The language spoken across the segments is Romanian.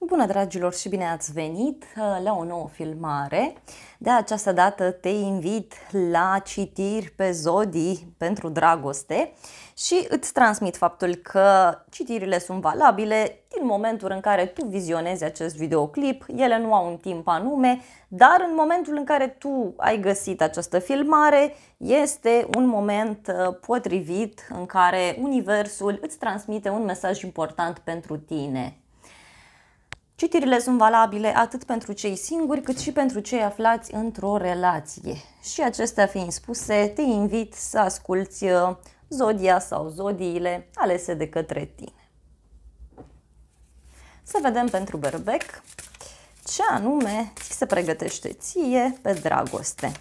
Bună dragilor și bine ați venit uh, la o nouă filmare. De această dată te invit la citiri pe zodii pentru dragoste și îți transmit faptul că citirile sunt valabile din momentul în care tu vizionezi acest videoclip. Ele nu au un timp anume, dar în momentul în care tu ai găsit această filmare, este un moment uh, potrivit în care universul îți transmite un mesaj important pentru tine. Citirile sunt valabile atât pentru cei singuri, cât și pentru cei aflați într-o relație. Și acestea fiind spuse, te invit să asculți uh, zodia sau zodiile alese de către tine. Să vedem pentru berbec ce anume ți se pregătește ție pe dragoste.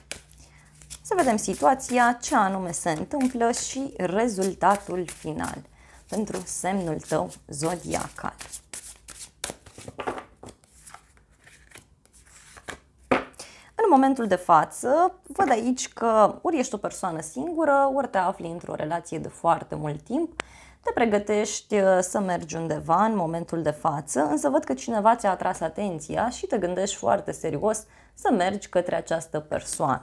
Să vedem situația, ce anume se întâmplă și rezultatul final pentru semnul tău zodiacal. momentul de față văd aici că ori ești o persoană singură, ori te afli într-o relație de foarte mult timp, te pregătești uh, să mergi undeva în momentul de față, însă văd că cineva ți-a atras atenția și te gândești foarte serios să mergi către această persoană.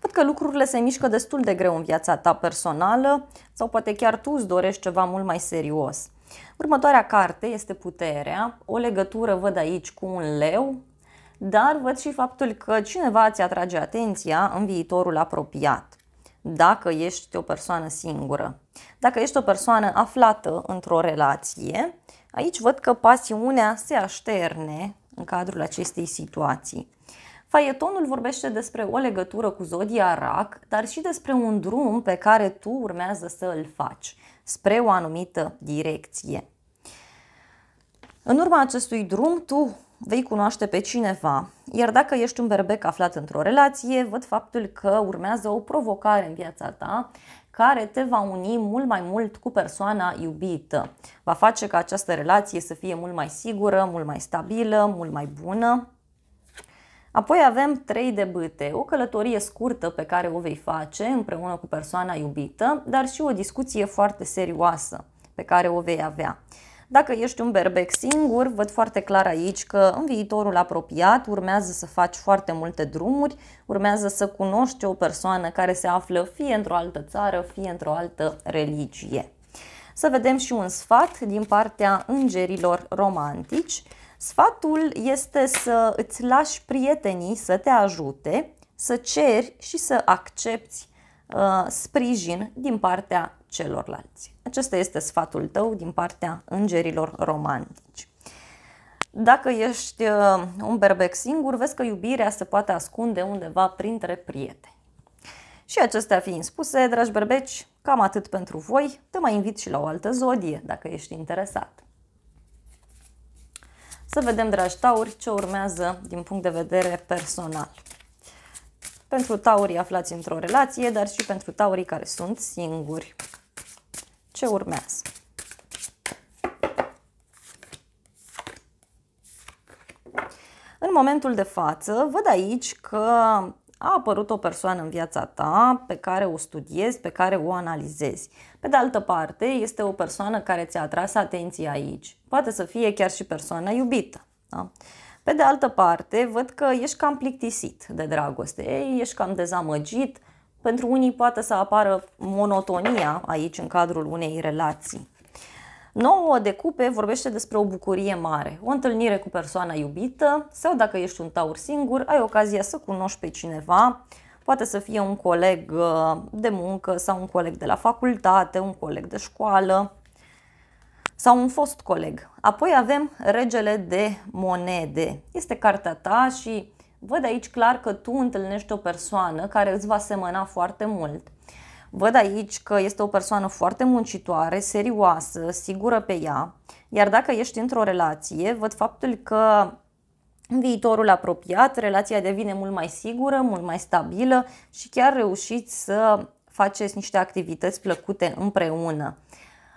Văd că lucrurile se mișcă destul de greu în viața ta personală sau poate chiar tu îți dorești ceva mult mai serios. Următoarea carte este Puterea, o legătură văd aici cu un leu, dar văd și faptul că cineva ți atrage atenția în viitorul apropiat, dacă ești o persoană singură. Dacă ești o persoană aflată într-o relație, aici văd că pasiunea se așterne în cadrul acestei situații. Faietonul vorbește despre o legătură cu zodia rac, dar și despre un drum pe care tu urmează să îl faci, spre o anumită direcție. În urma acestui drum, tu vei cunoaște pe cineva. Iar dacă ești un berbec aflat într-o relație, văd faptul că urmează o provocare în viața ta care te va uni mult mai mult cu persoana iubită. Va face ca această relație să fie mult mai sigură, mult mai stabilă, mult mai bună. Apoi avem trei de bâte, o călătorie scurtă pe care o vei face împreună cu persoana iubită, dar și o discuție foarte serioasă pe care o vei avea. Dacă ești un berbec singur, văd foarte clar aici că în viitorul apropiat urmează să faci foarte multe drumuri, urmează să cunoști o persoană care se află fie într-o altă țară, fie într-o altă religie. Să vedem și un sfat din partea îngerilor romantici. Sfatul este să îți lași prietenii să te ajute, să ceri și să accepti Uh, sprijin din partea celorlalți. Acesta este sfatul tău din partea îngerilor romantici. Dacă ești uh, un berbec singur, vezi că iubirea se poate ascunde undeva printre prieteni. Și acestea fiind spuse, dragi berbeci, cam atât pentru voi. Te mai invit și la o altă zodie, dacă ești interesat. Să vedem, dragi tauri, ce urmează din punct de vedere personal pentru taurii aflați într-o relație, dar și pentru taurii care sunt singuri. Ce urmează? În momentul de față, văd aici că a apărut o persoană în viața ta pe care o studiezi, pe care o analizezi. Pe de altă parte, este o persoană care ți-a atras atenția aici. Poate să fie chiar și persoana iubită. Da? Pe de altă parte, văd că ești cam plictisit de dragoste, ești cam dezamăgit, pentru unii poate să apară monotonia aici în cadrul unei relații. Nouă de cupe vorbește despre o bucurie mare, o întâlnire cu persoana iubită sau dacă ești un taur singur, ai ocazia să cunoști pe cineva, poate să fie un coleg uh, de muncă sau un coleg de la facultate, un coleg de școală, sau un fost coleg. Apoi avem regele de monede. Este cartea ta și văd aici clar că tu întâlnești o persoană care îți va semăna foarte mult. Văd aici că este o persoană foarte muncitoare, serioasă, sigură pe ea, iar dacă ești într-o relație, văd faptul că în viitorul apropiat relația devine mult mai sigură, mult mai stabilă și chiar reușiți să faceți niște activități plăcute împreună.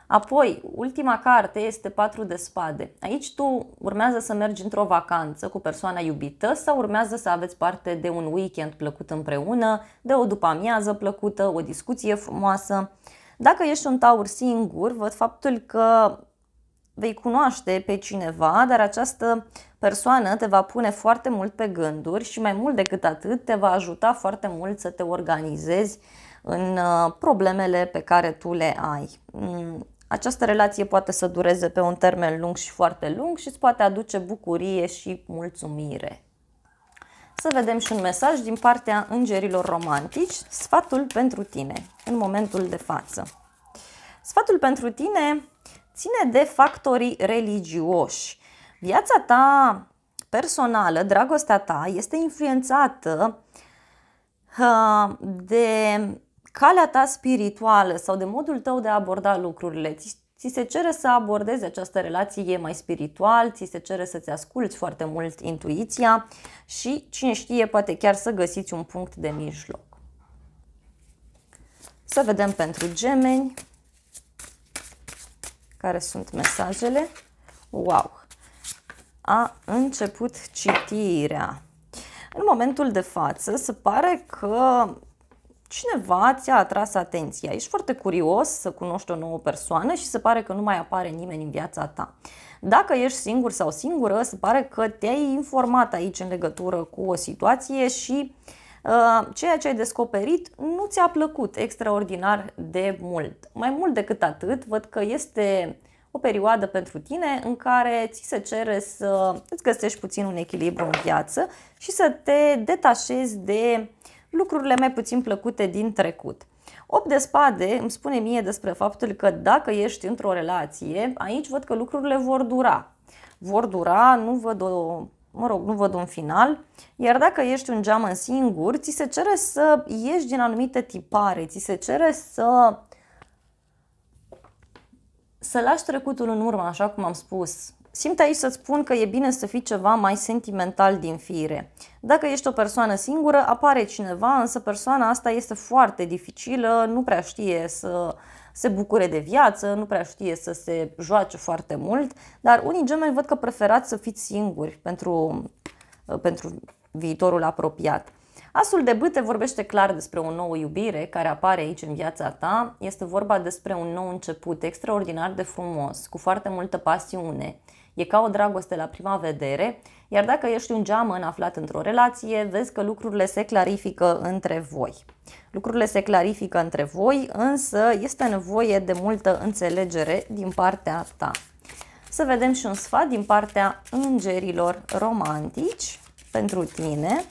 Apoi, ultima carte este 4 de spade. Aici tu urmează să mergi într-o vacanță cu persoana iubită sau urmează să aveți parte de un weekend plăcut împreună, de o după-amiază plăcută, o discuție frumoasă. Dacă ești un taur singur, văd faptul că vei cunoaște pe cineva, dar această persoană te va pune foarte mult pe gânduri și mai mult decât atât te va ajuta foarte mult să te organizezi în uh, problemele pe care tu le ai. Mm, această relație poate să dureze pe un termen lung și foarte lung și îți poate aduce bucurie și mulțumire. Să vedem și un mesaj din partea îngerilor romantici, sfatul pentru tine, în momentul de față. Sfatul pentru tine ține de factorii religioși. Viața ta personală, dragostea ta, este influențată uh, de calea ta spirituală sau de modul tău de a aborda lucrurile. Ți, ți se cere să abordezi această relație mai spiritual, ți se cere să-ți asculți foarte mult intuiția și, cine știe, poate chiar să găsiți un punct de mijloc. Să vedem pentru gemeni care sunt mesajele. Wow! A început citirea. În momentul de față se pare că cineva ți-a atras atenția, ești foarte curios să cunoști o nouă persoană și se pare că nu mai apare nimeni în viața ta. Dacă ești singur sau singură, se pare că te-ai informat aici în legătură cu o situație și uh, ceea ce ai descoperit nu ți-a plăcut extraordinar de mult. Mai mult decât atât, văd că este o perioadă pentru tine în care ți se cere să îți găsești puțin un echilibru în viață și să te detașezi de lucrurile mai puțin plăcute din trecut. 8 de spade îmi spune mie despre faptul că dacă ești într-o relație, aici văd că lucrurile vor dura. Vor dura, nu văd o mă rog, nu văd un final, iar dacă ești un geamăn singur, ți se cere să ieși din anumite tipare, ți se cere să să lași trecutul în urmă, așa cum am spus, Simt aici să-ți spun că e bine să fii ceva mai sentimental din fire. Dacă ești o persoană singură, apare cineva, însă persoana asta este foarte dificilă, nu prea știe să se bucure de viață, nu prea știe să se joace foarte mult, dar unii gemeni văd că preferați să fiți singuri pentru, uh, pentru viitorul apropiat. Asul de bâte vorbește clar despre o nouă iubire care apare aici în viața ta. Este vorba despre un nou început extraordinar de frumos, cu foarte multă pasiune. E ca o dragoste la prima vedere, iar dacă ești un geamăn aflat într-o relație, vezi că lucrurile se clarifică între voi. Lucrurile se clarifică între voi, însă este nevoie de multă înțelegere din partea ta. Să vedem și un sfat din partea îngerilor romantici pentru tine.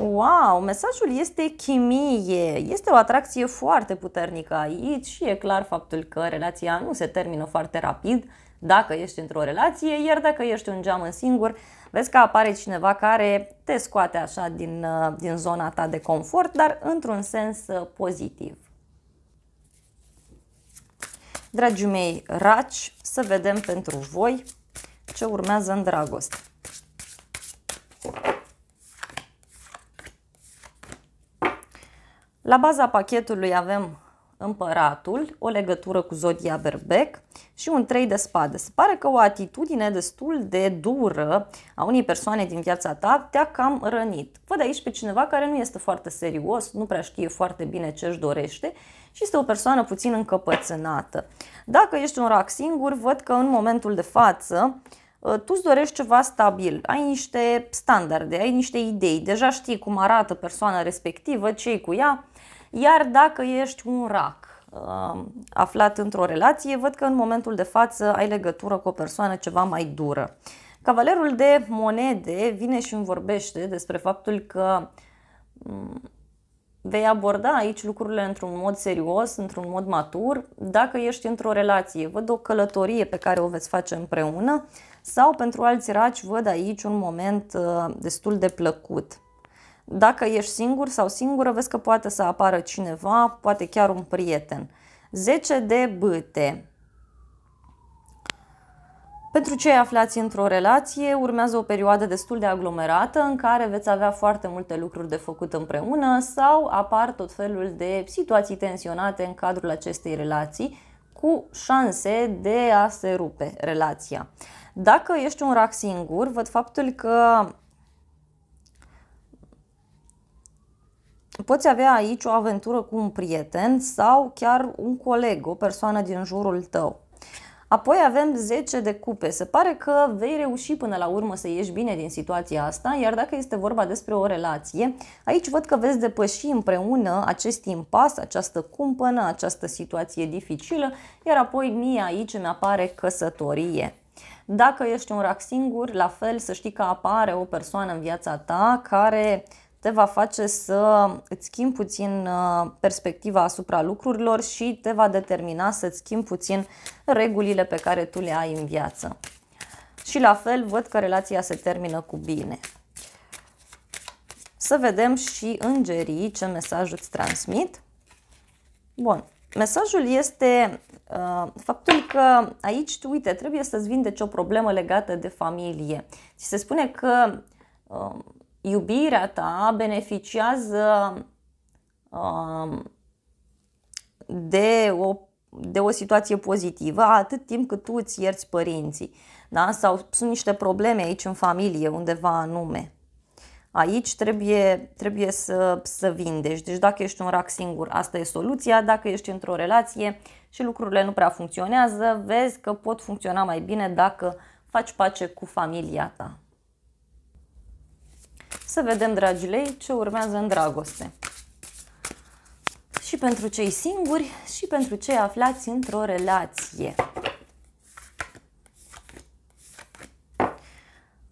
Wow, mesajul este chimie, este o atracție foarte puternică aici și e clar faptul că relația nu se termină foarte rapid, dacă ești într-o relație, iar dacă ești un geam în singur, vezi că apare cineva care te scoate așa din, uh, din zona ta de confort, dar într-un sens uh, pozitiv. Dragii mei raci, să vedem pentru voi ce urmează în dragoste. La baza pachetului avem împăratul, o legătură cu zodia berbec și un trei de spade. Se pare că o atitudine destul de dură a unei persoane din viața ta te-a cam rănit. Văd aici pe cineva care nu este foarte serios, nu prea știe foarte bine ce își dorește și este o persoană puțin încăpățânată. Dacă ești un rac singur, văd că în momentul de față ă, tu îți dorești ceva stabil, ai niște standarde, ai niște idei, deja știi cum arată persoana respectivă, ce cu ea, iar dacă ești un rac uh, aflat într-o relație, văd că în momentul de față ai legătură cu o persoană ceva mai dură. Cavalerul de monede vine și îmi vorbește despre faptul că mm, vei aborda aici lucrurile într-un mod serios, într-un mod matur, dacă ești într-o relație. Văd o călătorie pe care o veți face împreună sau pentru alți raci văd aici un moment uh, destul de plăcut. Dacă ești singur sau singură, vezi că poate să apară cineva, poate chiar un prieten. 10 de băte. Pentru cei aflați într-o relație, urmează o perioadă destul de aglomerată în care veți avea foarte multe lucruri de făcut împreună sau apar tot felul de situații tensionate în cadrul acestei relații cu șanse de a se rupe relația. Dacă ești un rac singur, văd faptul că poți avea aici o aventură cu un prieten sau chiar un coleg, o persoană din jurul tău. Apoi avem 10 de cupe. Se pare că vei reuși până la urmă să ieși bine din situația asta, iar dacă este vorba despre o relație, aici văd că veți depăși împreună acest impas, această cumpănă, această situație dificilă, iar apoi mie aici îmi apare căsătorie. Dacă ești un rac singur, la fel să știi că apare o persoană în viața ta care uh, te va face să îți schimbi puțin uh, perspectiva asupra lucrurilor și te va determina să îți schimbi puțin regulile pe care tu le ai în viață. Și la fel văd că relația se termină cu bine. Să vedem și îngerii ce mesaj îți transmit. Bun, mesajul este uh, faptul că aici tu, uite, trebuie să-ți vindeci o problemă legată de familie. Și se spune că uh, iubirea ta beneficiază um, de o, de o situație pozitivă atât timp cât tu îți ierți părinții. Da? Sau sunt niște probleme aici în familie, undeva anume. Aici trebuie, trebuie să, să vindești. Deci dacă ești un rac singur, asta e soluția. Dacă ești într-o relație și lucrurile nu prea funcționează, vezi că pot funcționa mai bine dacă faci pace cu familia ta. Să vedem, dragilei, ce urmează în dragoste. Și pentru cei singuri și pentru cei aflați într-o relație.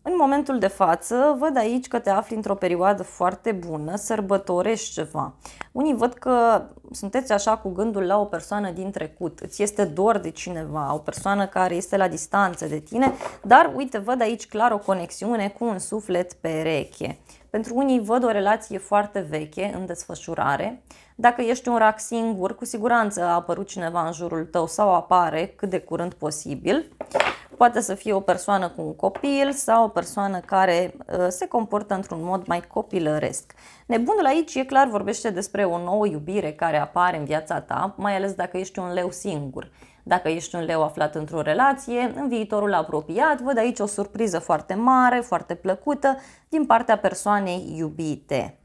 În momentul de față, văd aici că te afli într-o perioadă foarte bună, sărbătorești ceva. Unii văd că sunteți așa cu gândul la o persoană din trecut, îți este dor de cineva, o persoană care este la distanță de tine, dar uite, văd aici clar o conexiune cu un suflet pereche. Pentru unii văd o relație foarte veche în desfășurare. Dacă ești un rac singur, cu siguranță a apărut cineva în jurul tău sau apare cât de curând posibil. Poate să fie o persoană cu un copil sau o persoană care uh, se comportă într-un mod mai copilăresc. Nebunul aici, e clar, vorbește despre o nouă iubire care apare în viața ta, mai ales dacă ești un leu singur. Dacă ești un leu aflat într-o relație, în viitorul apropiat, văd aici o surpriză foarte mare, foarte plăcută din partea persoanei iubite.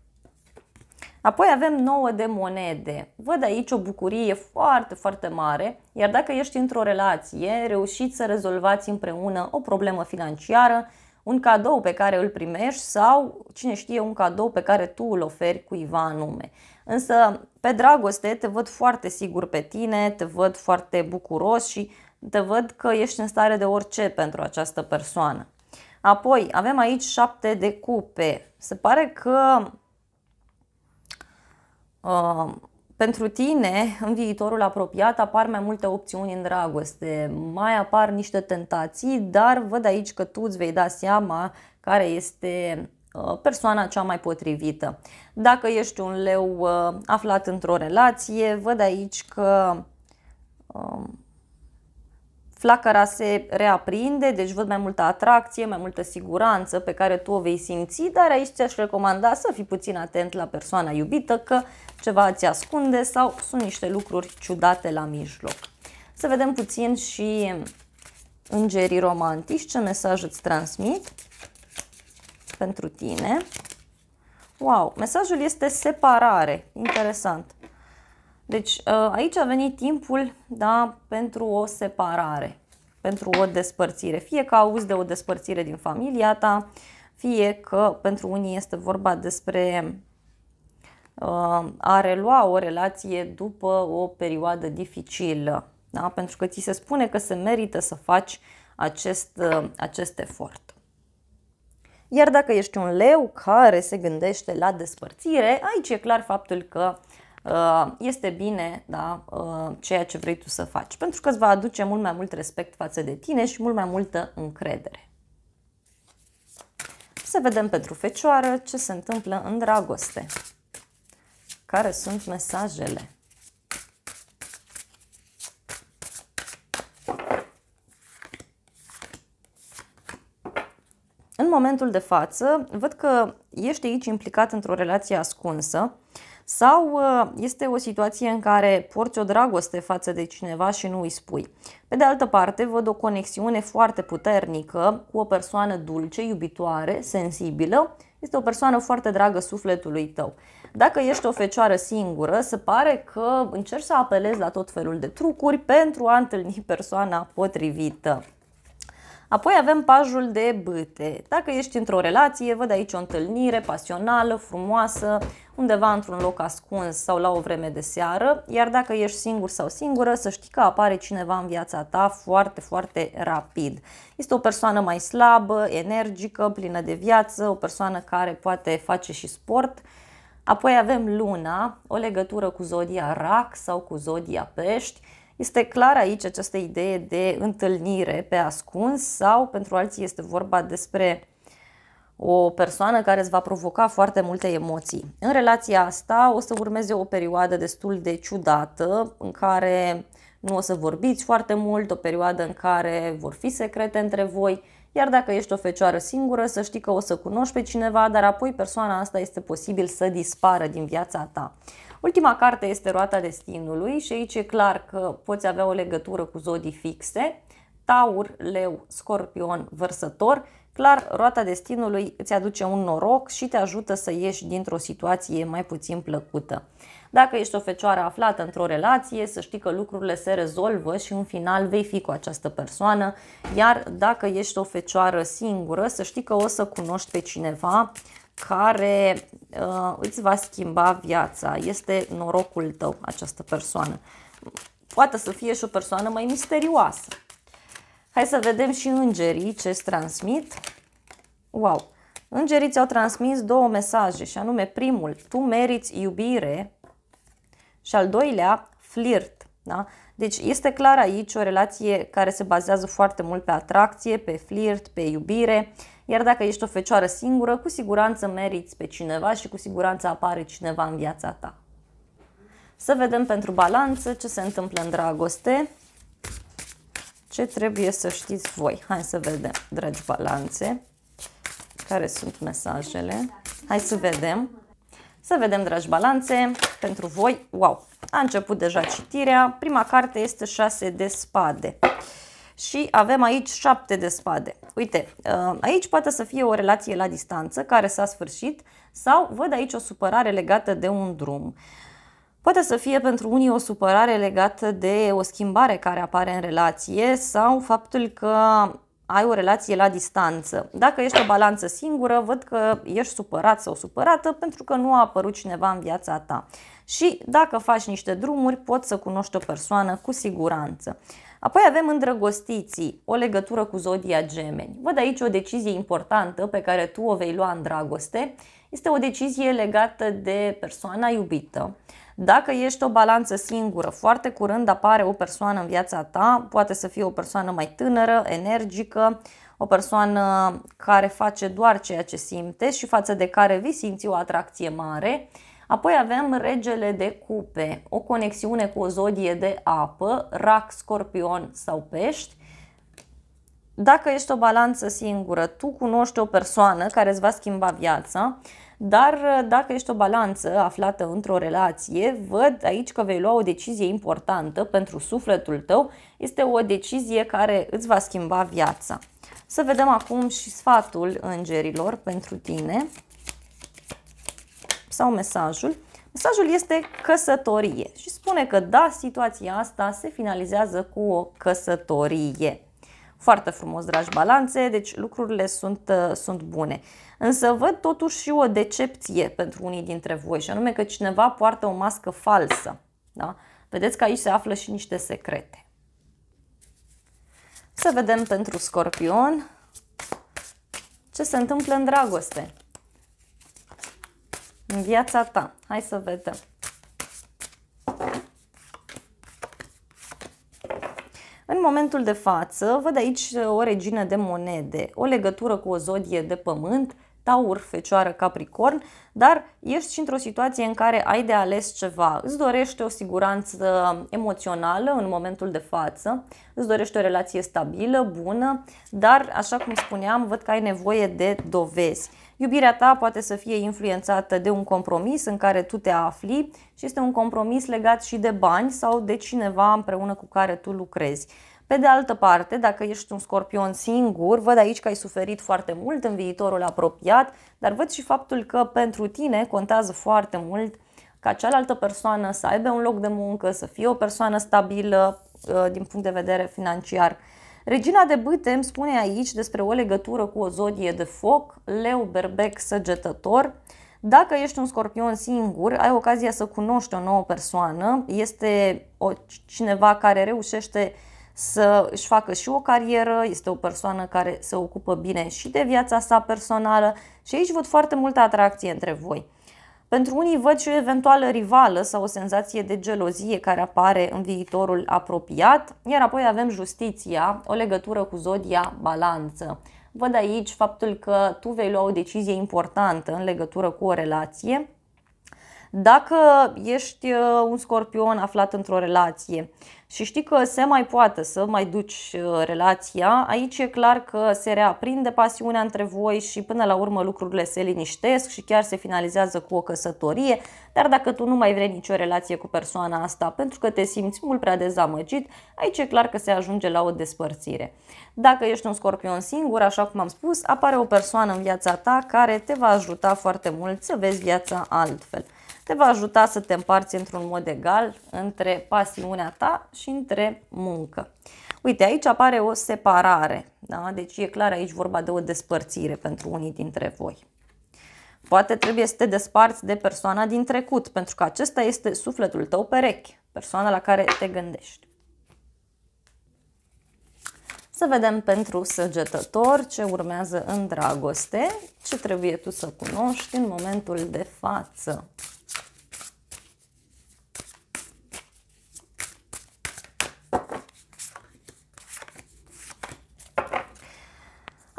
Apoi avem 9 de monede. Văd aici o bucurie foarte, foarte mare, iar dacă ești într-o relație, reușiți să rezolvați împreună o problemă financiară, un cadou pe care îl primești sau, cine știe, un cadou pe care tu îl oferi cuiva anume. Însă, pe dragoste, te văd foarte sigur pe tine, te văd foarte bucuros și te văd că ești în stare de orice pentru această persoană. Apoi, avem aici șapte de cupe. Se pare că Uh, pentru tine, în viitorul apropiat, apar mai multe opțiuni în dragoste, mai apar niște tentații, dar văd aici că tu îți vei da seama care este uh, persoana cea mai potrivită. Dacă ești un leu uh, aflat într-o relație, văd aici că um, flacăra se reaprinde, deci văd mai multă atracție, mai multă siguranță pe care tu o vei simți, dar aici ți-aș recomanda să fii puțin atent la persoana iubită, că ceva ați ascunde sau sunt niște lucruri ciudate la mijloc. Să vedem puțin și îngerii romantici, ce mesaj îți transmit pentru tine. Wow, mesajul este separare, interesant. Deci ă, aici a venit timpul da, pentru o separare, pentru o despărțire. Fie că auzi de o despărțire din familia ta, fie că pentru unii este vorba despre Uh, a relua o relație după o perioadă dificilă, da? pentru că ți se spune că se merită să faci acest, uh, acest efort. Iar dacă ești un leu care se gândește la despărțire, aici e clar faptul că uh, este bine da, ceea ce vrei tu să faci, pentru că îți va aduce mult mai mult respect față de tine și mult mai multă încredere. Să vedem pentru fecioară ce se întâmplă în dragoste. Care sunt mesajele? În momentul de față, văd că ești aici implicat într-o relație ascunsă sau uh, este o situație în care porți o dragoste față de cineva și nu îi spui. Pe de altă parte, văd o conexiune foarte puternică cu o persoană dulce, iubitoare, sensibilă. Este o persoană foarte dragă sufletului tău. Dacă ești o fecioară singură, se pare că încerci să apelezi la tot felul de trucuri pentru a întâlni persoana potrivită. Apoi avem pajul de bâte. Dacă ești într-o relație, văd aici o întâlnire pasională, frumoasă, undeva într-un loc ascuns sau la o vreme de seară, iar dacă ești singur sau singură, să știi că apare cineva în viața ta foarte, foarte rapid. Este o persoană mai slabă, energică, plină de viață, o persoană care poate face și sport, Apoi avem luna, o legătură cu zodia rac sau cu zodia pești. Este clar aici această idee de întâlnire pe ascuns sau pentru alții este vorba despre o persoană care îți va provoca foarte multe emoții. În relația asta o să urmeze o perioadă destul de ciudată în care nu o să vorbiți foarte mult, o perioadă în care vor fi secrete între voi, iar dacă ești o fecioară singură, să știi că o să cunoști pe cineva, dar apoi persoana asta este posibil să dispară din viața ta. Ultima carte este Roata Destinului și aici e clar că poți avea o legătură cu zodii fixe, Taur, Leu, Scorpion, Vărsător. Clar, roata destinului îți aduce un noroc și te ajută să ieși dintr-o situație mai puțin plăcută. Dacă ești o fecioară aflată într-o relație, să știi că lucrurile se rezolvă și în final vei fi cu această persoană, iar dacă ești o fecioară singură, să știi că o să cunoști pe cineva care uh, îți va schimba viața. Este norocul tău această persoană. Poate să fie și o persoană mai misterioasă. Hai să vedem și îngerii ce îți transmit. Wow! Îngerii ți-au transmis două mesaje și anume primul, tu meriți iubire și al doilea, flirt. Da? Deci este clar aici o relație care se bazează foarte mult pe atracție, pe flirt, pe iubire, iar dacă ești o fecioară singură, cu siguranță meriți pe cineva și cu siguranță apare cineva în viața ta. Să vedem pentru balanță ce se întâmplă în dragoste, ce trebuie să știți voi. Hai să vedem, dragi balanțe, care sunt mesajele. Hai să vedem. Să vedem, dragi balanțe, pentru voi, wow, a început deja citirea, prima carte este 6 de spade și avem aici 7 de spade. Uite, uh, aici poate să fie o relație la distanță care s-a sfârșit sau văd aici o supărare legată de un drum. Poate să fie pentru unii o supărare legată de o schimbare care apare în relație sau faptul că ai o relație la distanță. Dacă ești o balanță singură, văd că ești supărat sau supărată pentru că nu a apărut cineva în viața ta. Și dacă faci niște drumuri, poți să cunoști o persoană cu siguranță. Apoi avem îndrăgostiții, o legătură cu zodia gemeni. Văd aici o decizie importantă pe care tu o vei lua în dragoste. Este o decizie legată de persoana iubită dacă ești o balanță singură, foarte curând apare o persoană în viața ta, poate să fie o persoană mai tânără, energică, o persoană care face doar ceea ce simte și față de care vi simți o atracție mare. Apoi avem regele de cupe, o conexiune cu o zodie de apă, rac, scorpion sau pești. Dacă ești o balanță singură, tu cunoști o persoană care îți va schimba viața, dar uh, dacă ești o balanță aflată într-o relație, văd aici că vei lua o decizie importantă pentru sufletul tău, este o decizie care îți va schimba viața. Să vedem acum și sfatul îngerilor pentru tine sau mesajul. Mesajul este căsătorie și spune că da, situația asta se finalizează cu o căsătorie. Foarte frumos, dragi balanțe, deci lucrurile sunt, uh, sunt bune. Însă văd totuși și o decepție pentru unii dintre voi și anume că cineva poartă o mască falsă. Da? Vedeți că aici se află și niște secrete. Să vedem pentru scorpion ce se întâmplă în dragoste, în viața ta. Hai să vedem. momentul de față văd aici o regină de monede, o legătură cu o zodie de pământ, taur, fecioară, capricorn, dar ești și într-o situație în care ai de ales ceva. Îți dorește o siguranță emoțională în momentul de față, îți dorește o relație stabilă, bună, dar, așa cum spuneam, văd că ai nevoie de dovezi. Iubirea ta poate să fie influențată de un compromis în care tu te afli și este un compromis legat și de bani sau de cineva împreună cu care tu lucrezi. Pe de altă parte, dacă ești un scorpion singur, văd aici că ai suferit foarte mult în viitorul apropiat, dar văd și faptul că pentru tine contează foarte mult ca cealaltă persoană să aibă un loc de muncă, să fie o persoană stabilă uh, din punct de vedere financiar. Regina de bâte îmi spune aici despre o legătură cu o zodie de foc, leu, berbec, săgetător. Dacă ești un scorpion singur, ai ocazia să cunoști o nouă persoană, este o, cineva care reușește să își facă și o carieră, este o persoană care se ocupă bine și de viața sa personală și aici văd foarte multă atracție între voi. Pentru unii văd și o eventuală rivală sau o senzație de gelozie care apare în viitorul apropiat, iar apoi avem justiția, o legătură cu zodia balanță. Văd aici faptul că tu vei lua o decizie importantă în legătură cu o relație, dacă ești uh, un scorpion aflat într-o relație și știi că se mai poate să mai duci uh, relația, aici e clar că se reaprinde pasiunea între voi și până la urmă lucrurile se liniștesc și chiar se finalizează cu o căsătorie, dar dacă tu nu mai vrei nicio relație cu persoana asta pentru că te simți mult prea dezamăgit, aici e clar că se ajunge la o despărțire. Dacă ești un scorpion singur, așa cum am spus, apare o persoană în viața ta care te va ajuta foarte mult să vezi viața altfel te va ajuta să te împarți într-un mod egal între pasiunea ta și între muncă. Uite, aici apare o separare, da? deci e clar aici vorba de o despărțire pentru unii dintre voi. Poate trebuie să te desparți de persoana din trecut, pentru că acesta este sufletul tău perechi, persoana la care te gândești. Să vedem pentru săgetător ce urmează în dragoste, ce trebuie tu să cunoști în momentul de față.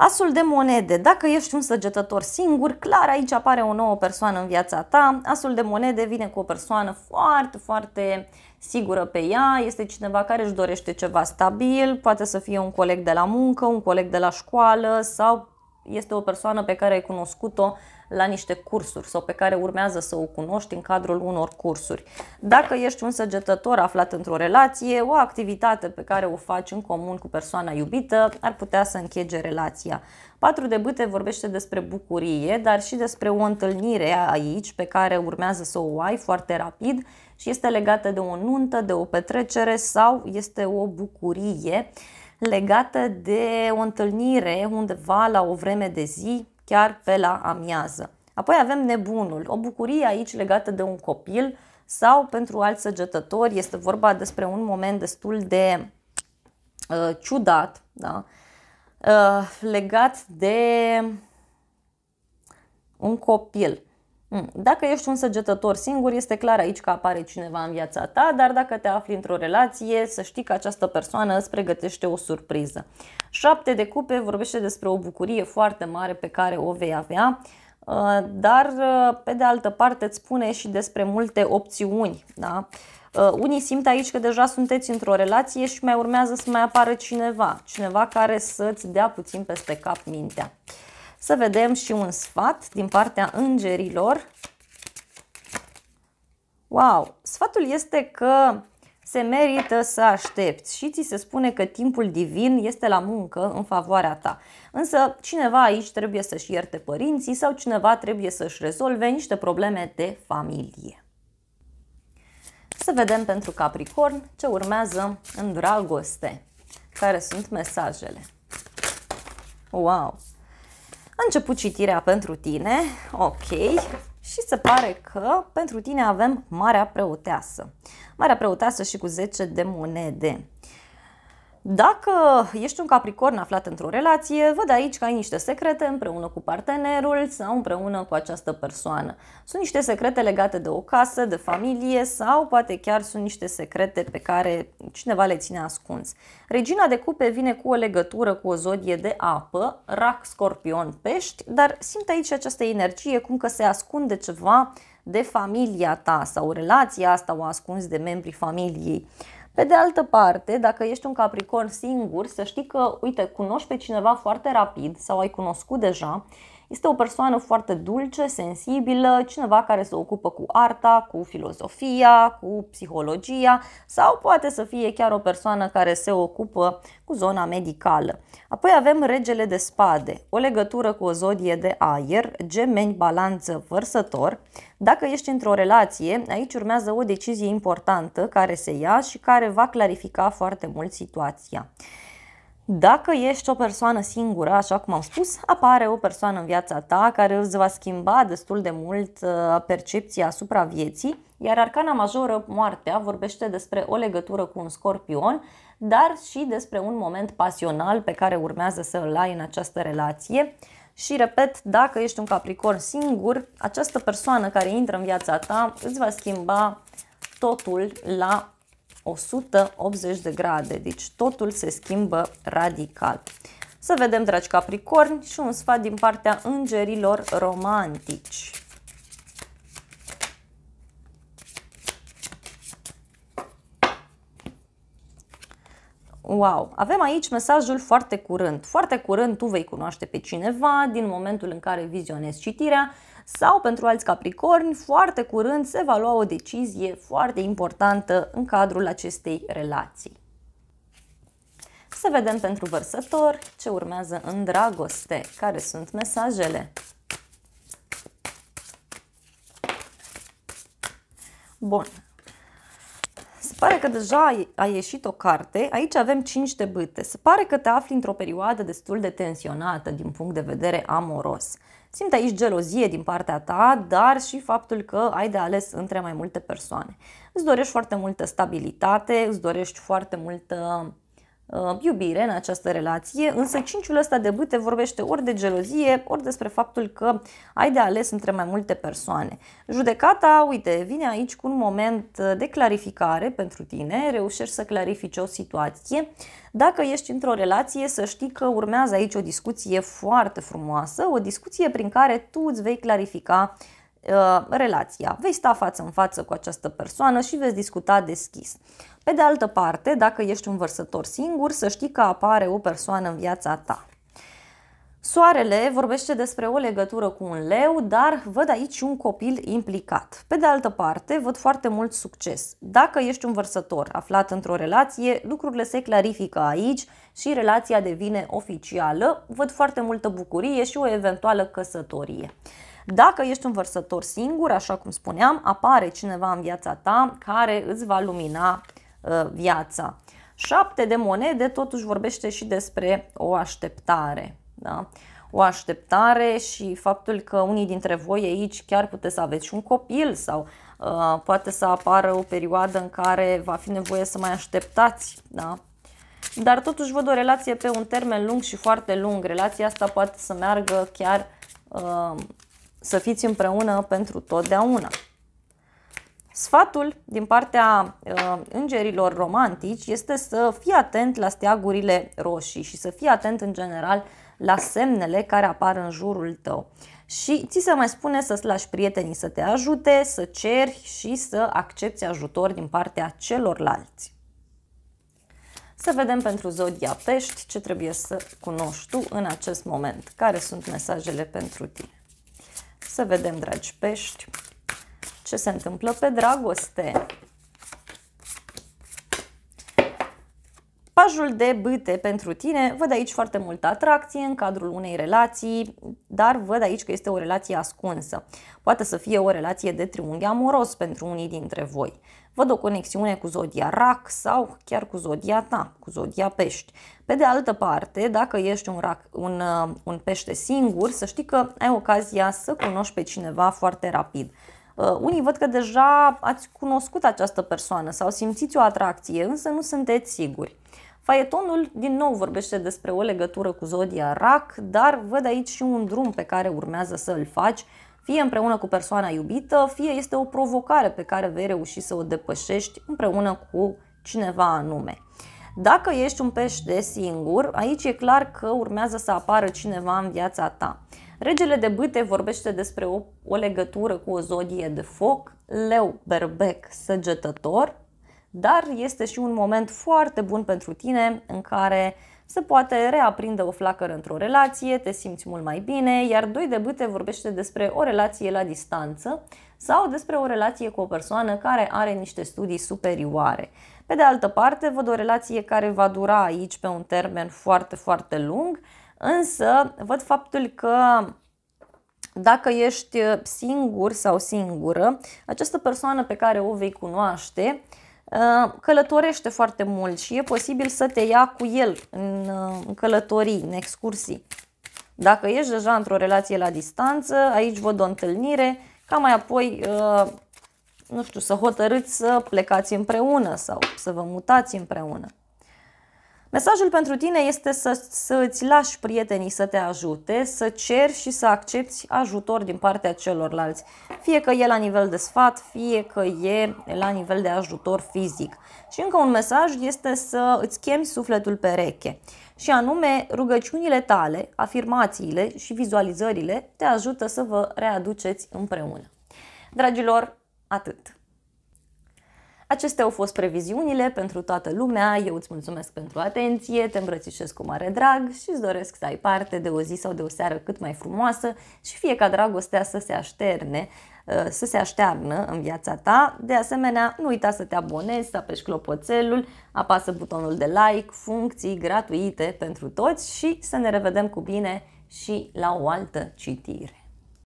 Asul de monede. Dacă ești un săgetător singur, clar aici apare o nouă persoană în viața ta. Asul de monede vine cu o persoană foarte, foarte sigură pe ea. Este cineva care își dorește ceva stabil, poate să fie un coleg de la muncă, un coleg de la școală sau este o persoană pe care ai cunoscut-o la niște cursuri sau pe care urmează să o cunoști în cadrul unor cursuri. Dacă ești un săgetător aflat într-o relație, o activitate pe care o faci în comun cu persoana iubită ar putea să închege relația. 4 de bâte vorbește despre bucurie, dar și despre o întâlnire aici pe care urmează să o ai foarte rapid și este legată de o nuntă, de o petrecere sau este o bucurie legată de o întâlnire undeva la o vreme de zi, chiar pe la amiază. Apoi avem nebunul, o bucurie aici legată de un copil sau pentru alți săgetători este vorba despre un moment destul de uh, ciudat, da? uh, legat de un copil. Mm. Dacă ești un săgetător singur, este clar aici că apare cineva în viața ta, dar dacă te afli într-o relație, să știi că această persoană îți pregătește o surpriză. Șapte de cupe vorbește despre o bucurie foarte mare pe care o vei avea, uh, dar uh, pe de altă parte îți spune și despre multe opțiuni. Da? Uh, unii simt aici că deja sunteți într-o relație și mai urmează să mai apară cineva, cineva care să-ți dea puțin peste cap mintea. Să vedem și un sfat din partea îngerilor. Wow! Sfatul este că se merită să aștepți și ți se spune că timpul divin este la muncă în favoarea ta. Însă cineva aici trebuie să-și ierte părinții sau cineva trebuie să-și rezolve niște probleme de familie. Să vedem pentru Capricorn ce urmează în dragoste. Care sunt mesajele? Wow! început citirea pentru tine, ok, și se pare că pentru tine avem Marea Preoteasă. Marea Preoteasă și cu 10 de monede. Dacă ești un capricorn aflat într-o relație, văd aici că ai niște secrete împreună cu partenerul sau împreună cu această persoană. Sunt niște secrete legate de o casă, de familie sau poate chiar sunt niște secrete pe care cineva le ține ascuns. Regina de cupe vine cu o legătură cu o zodie de apă, rac, scorpion, pești, dar simt aici această energie cum că se ascunde ceva de familia ta sau relația asta o ascunzi de membrii familiei. Pe de altă parte, dacă ești un capricorn singur, să știi că, uite, cunoști pe cineva foarte rapid sau ai cunoscut deja este o persoană foarte dulce, sensibilă, cineva care se ocupă cu arta, cu filozofia, cu psihologia sau poate să fie chiar o persoană care se ocupă cu zona medicală. Apoi avem regele de spade, o legătură cu o zodie de aer, gemeni, balanță, vărsător. Dacă ești într-o relație, aici urmează o decizie importantă care se ia și care va clarifica foarte mult situația. Dacă ești o persoană singură, așa cum am spus, apare o persoană în viața ta care îți va schimba destul de mult uh, percepția asupra vieții, iar arcana majoră, moartea, vorbește despre o legătură cu un scorpion, dar și despre un moment pasional pe care urmează să îl ai în această relație. Și repet, dacă ești un capricorn singur, această persoană care intră în viața ta îți va schimba totul la 180 de grade, deci totul se schimbă radical. Să vedem, dragi capricorni, și un sfat din partea îngerilor romantici. Wow! Avem aici mesajul foarte curând. Foarte curând tu vei cunoaște pe cineva din momentul în care vizionezi citirea sau pentru alți capricorni, foarte curând se va lua o decizie foarte importantă în cadrul acestei relații. Să vedem pentru vărsător ce urmează în dragoste, care sunt mesajele. Bun, Pare că deja a ieșit o carte, aici avem 5 de bâte. Se pare că te afli într-o perioadă destul de tensionată din punct de vedere amoros. Simt aici gelozie din partea ta, dar și faptul că ai de ales între mai multe persoane. Îți dorești foarte multă stabilitate, îți dorești foarte multă Uh, iubire în această relație, însă cinciul ăsta de bâte vorbește ori de gelozie, ori despre faptul că ai de ales între mai multe persoane. Judecata, uite, vine aici cu un moment de clarificare pentru tine, reușești să clarifici o situație. Dacă ești într-o relație, să știi că urmează aici o discuție foarte frumoasă, o discuție prin care tu îți vei clarifica uh, relația. Vei sta față în față cu această persoană și veți discuta deschis. Pe de altă parte, dacă ești un vărsător singur, să știi că apare o persoană în viața ta. Soarele vorbește despre o legătură cu un leu, dar văd aici un copil implicat. Pe de altă parte, văd foarte mult succes. Dacă ești un vărsător aflat într-o relație, lucrurile se clarifică aici și relația devine oficială. Văd foarte multă bucurie și o eventuală căsătorie. Dacă ești un vărsător singur, așa cum spuneam, apare cineva în viața ta care îți va lumina Uh, viața. Șapte de monede totuși vorbește și despre o așteptare. Da? O așteptare și faptul că unii dintre voi aici chiar puteți să aveți și un copil sau uh, poate să apară o perioadă în care va fi nevoie să mai așteptați. Da? Dar totuși văd o relație pe un termen lung și foarte lung. Relația asta poate să meargă chiar uh, să fiți împreună pentru totdeauna. Sfatul din partea uh, îngerilor romantici este să fii atent la steagurile roșii și să fii atent în general la semnele care apar în jurul tău. Și ți se mai spune să-ți lași prietenii să te ajute, să ceri și să accepti ajutor din partea celorlalți. Să vedem pentru Zodia Pești ce trebuie să cunoști tu în acest moment. Care sunt mesajele pentru tine? Să vedem, dragi pești, ce se întâmplă pe dragoste. Pajul de bâte pentru tine, văd aici foarte multă atracție în cadrul unei relații, dar văd aici că este o relație ascunsă. Poate să fie o relație de triunghi amoros pentru unii dintre voi. Văd o conexiune cu zodia rac sau chiar cu zodia ta, cu zodia pești. Pe de altă parte, dacă ești un, rac, un, uh, un pește singur, să știi că ai ocazia să cunoști pe cineva foarte rapid. Uh, unii văd că deja ați cunoscut această persoană sau simțiți o atracție, însă nu sunteți siguri. Faietonul din nou vorbește despre o legătură cu zodia RAC, dar văd aici și un drum pe care urmează să îl faci, fie împreună cu persoana iubită, fie este o provocare pe care vei reuși să o depășești împreună cu cineva anume. Dacă ești un pește singur, aici e clar că urmează să apară cineva în viața ta. Regele de bâte vorbește despre o, o legătură cu o zodie de foc, leu, berbec, săgetător, dar este și un moment foarte bun pentru tine în care se poate reaprinde o flacără într-o relație, te simți mult mai bine, iar doi de bâte vorbește despre o relație la distanță sau despre o relație cu o persoană care are niște studii superioare. Pe de altă parte, văd o relație care va dura aici pe un termen foarte, foarte lung, Însă, văd faptul că dacă ești singur sau singură, această persoană pe care o vei cunoaște ă, călătorește foarte mult și e posibil să te ia cu el în călătorii, în excursii. Dacă ești deja într-o relație la distanță, aici văd o întâlnire, ca mai apoi, ă, nu știu, să hotărâți să plecați împreună sau să vă mutați împreună. Mesajul pentru tine este să, să îți lași prietenii să te ajute, să ceri și să accepti ajutor din partea celorlalți, fie că e la nivel de sfat, fie că e la nivel de ajutor fizic. Și încă un mesaj este să îți chemi sufletul pereche și anume rugăciunile tale, afirmațiile și vizualizările te ajută să vă readuceți împreună. Dragilor, atât! Acestea au fost previziunile pentru toată lumea. Eu îți mulțumesc pentru atenție, te îmbrățișez cu mare drag și îți doresc să ai parte de o zi sau de o seară cât mai frumoasă și fie ca dragostea să se așterne uh, să se aștearnă în viața ta. De asemenea, nu uita să te abonezi, să apeși clopoțelul, apasă butonul de like, funcții gratuite pentru toți și să ne revedem cu bine și la o altă citire.